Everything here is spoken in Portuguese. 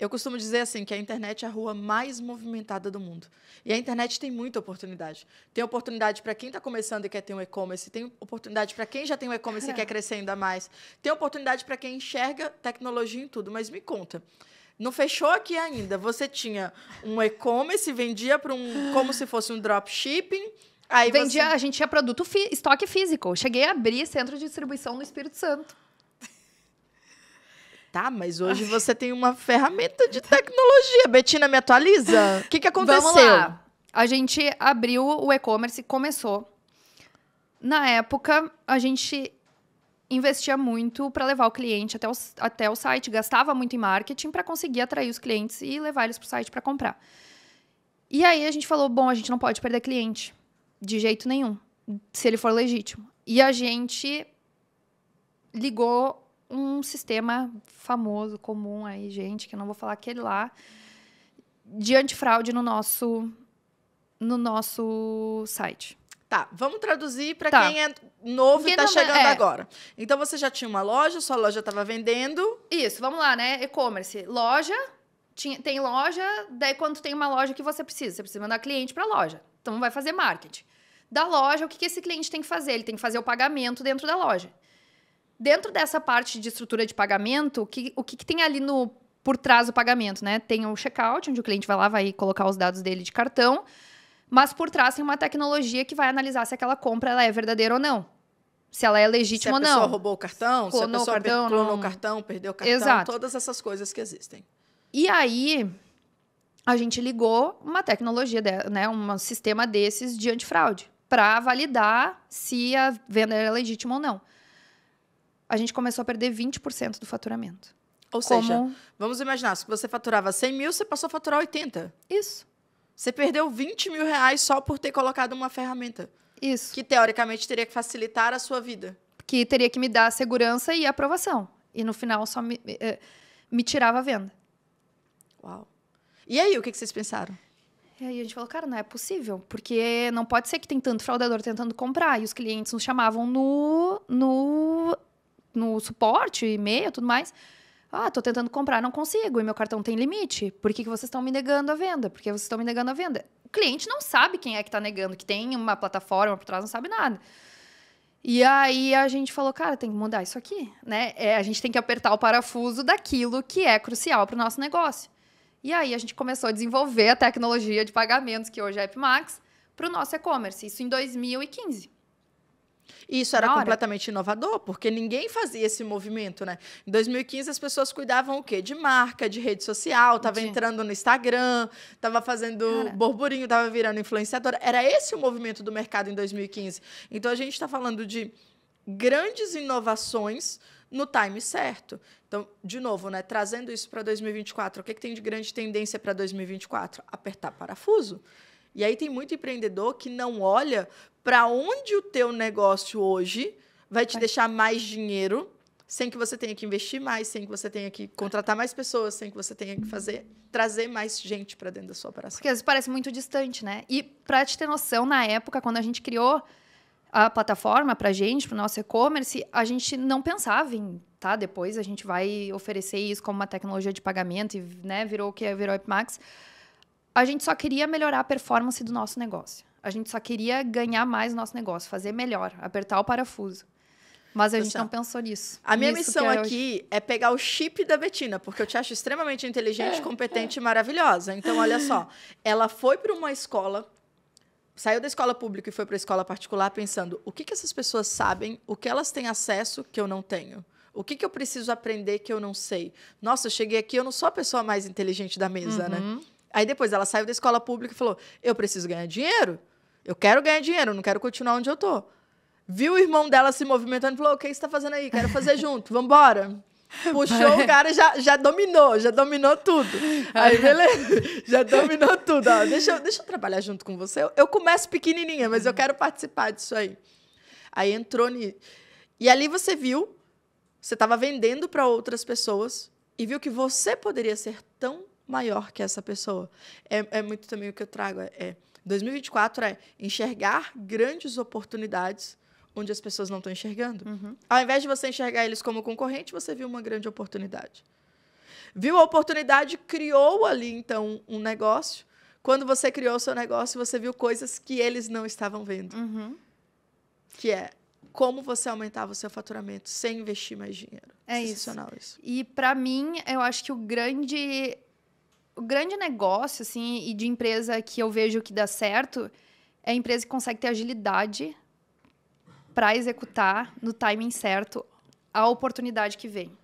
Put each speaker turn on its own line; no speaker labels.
Eu costumo dizer assim que a internet é a rua mais movimentada do mundo. E a internet tem muita oportunidade. Tem oportunidade para quem está começando e quer ter um e-commerce, tem oportunidade para quem já tem um e-commerce e quer crescer ainda mais. Tem oportunidade para quem enxerga tecnologia em tudo, mas me conta. Não fechou aqui ainda. Você tinha um e-commerce, vendia para um como se fosse
um dropshipping, Aí vendia, você... a gente tinha produto estoque físico. Cheguei a abrir centro de distribuição no Espírito Santo. Tá, mas hoje você tem uma
ferramenta de tecnologia. Betina, me atualiza. O que, que aconteceu? Vamos lá.
A gente abriu o e-commerce, começou. Na época, a gente investia muito para levar o cliente até o, até o site, gastava muito em marketing para conseguir atrair os clientes e levar eles para o site para comprar. E aí a gente falou: bom, a gente não pode perder cliente de jeito nenhum, se ele for legítimo. E a gente ligou um sistema famoso, comum aí, gente, que eu não vou falar aquele lá, de antifraude no nosso, no nosso site.
Tá, vamos traduzir para tá. quem é novo quem e está é, chegando é... agora.
Então você já tinha uma loja, sua loja estava vendendo. Isso, vamos lá, né? E-commerce. Loja, tinha, tem loja, daí quando tem uma loja que você precisa, você precisa mandar cliente para a loja. Então vai fazer marketing. Da loja, o que, que esse cliente tem que fazer? Ele tem que fazer o pagamento dentro da loja dentro dessa parte de estrutura de pagamento, o que, o que, que tem ali no por trás do pagamento, né? Tem o checkout, onde o cliente vai lá, vai colocar os dados dele de cartão, mas por trás tem uma tecnologia que vai analisar se aquela compra ela é verdadeira ou não. Se ela é legítima ou não. Se a pessoa roubou o cartão, clonou se a pessoa o cartão, clonou não... o
cartão, perdeu o cartão, Exato. todas essas coisas que existem.
E aí, a gente ligou uma tecnologia, né, um sistema desses de antifraude, para validar se a venda era legítima ou não a gente começou a perder 20% do faturamento. Ou Como... seja,
vamos imaginar, se você faturava 100 mil, você passou a faturar 80. Isso. Você perdeu 20 mil reais só por ter colocado uma ferramenta. Isso. Que teoricamente teria que facilitar a sua vida.
Que teria que me dar segurança e aprovação. E no final só me, eh, eh, me tirava a venda. Uau. E aí, o que vocês pensaram? E aí a gente falou, cara, não é possível, porque não pode ser que tem tanto fraudador tentando comprar. E os clientes nos chamavam no, no no suporte, e-mail, tudo mais. Ah, tô tentando comprar, não consigo, e meu cartão tem limite. Por que, que vocês estão me negando a venda? Por que vocês estão me negando a venda? O cliente não sabe quem é que está negando, que tem uma plataforma por trás, não sabe nada. E aí a gente falou, cara, tem que mudar isso aqui, né? É, a gente tem que apertar o parafuso daquilo que é crucial para o nosso negócio. E aí a gente começou a desenvolver a tecnologia de pagamentos, que hoje é AppMax, para o nosso e-commerce. Isso em 2015. E isso era completamente inovador,
porque ninguém fazia esse movimento, né? Em 2015 as pessoas cuidavam o quê? De marca, de rede social, tava de... entrando no Instagram, tava fazendo Cara. burburinho, tava virando influenciadora. Era esse o movimento do mercado em 2015. Então a gente está falando de grandes inovações no time certo. Então, de novo, né, trazendo isso para 2024, o que, que tem de grande tendência para 2024? Apertar parafuso. E aí tem muito empreendedor que não olha para onde o teu negócio hoje vai te deixar mais dinheiro, sem que você tenha que investir mais, sem que você tenha que contratar mais pessoas, sem que você tenha que fazer trazer mais gente para dentro da sua operação. Porque às vezes
parece muito distante, né? E para te ter noção, na época quando a gente criou a plataforma para gente, para o nosso e-commerce, a gente não pensava em, tá? Depois a gente vai oferecer isso como uma tecnologia de pagamento e, né? Virou o que é, virou o Max a gente só queria melhorar a performance do nosso negócio. A gente só queria ganhar mais nosso negócio, fazer melhor, apertar o parafuso. Mas a Poxa. Tá gente não pensou nisso. A minha missão é aqui
hoje. é pegar o chip da Betina, porque eu te acho extremamente inteligente, é, competente é. e maravilhosa. Então, olha só, ela foi para uma escola, saiu da escola pública e foi para a escola particular pensando: o que, que essas pessoas sabem, o que elas têm acesso que eu não tenho? O que, que eu preciso aprender que eu não sei? Nossa, eu cheguei aqui, eu não sou a pessoa mais inteligente da mesa, né? uhum. né? Aí depois ela saiu da escola pública e falou: Eu preciso ganhar dinheiro. Eu quero ganhar dinheiro, eu não quero continuar onde eu tô. Viu o irmão dela se movimentando e falou: O que você está fazendo aí? Quero fazer junto, vambora. Puxou o cara já, já dominou, já dominou tudo. Aí, beleza, já dominou tudo. Ó, deixa, eu, deixa eu trabalhar junto com você. Eu, eu começo pequenininha, mas eu quero participar disso aí. Aí entrou nisso. E ali você viu, você estava vendendo para outras pessoas e viu que você poderia ser tão maior que essa pessoa. É, é muito também o que eu trago. É, 2024 é enxergar grandes oportunidades onde as pessoas não estão enxergando. Uhum. Ao invés de você enxergar eles como concorrente, você viu uma grande oportunidade. Viu a oportunidade, criou ali então um negócio. Quando você criou o seu negócio, você viu coisas que eles não estavam vendo. Uhum. Que é como você aumentava o seu
faturamento sem investir mais dinheiro. É Sensacional isso. isso. E para mim, eu acho que o grande o grande negócio, assim, e de empresa que eu vejo que dá certo é a empresa que consegue ter agilidade para executar no timing certo a oportunidade que vem.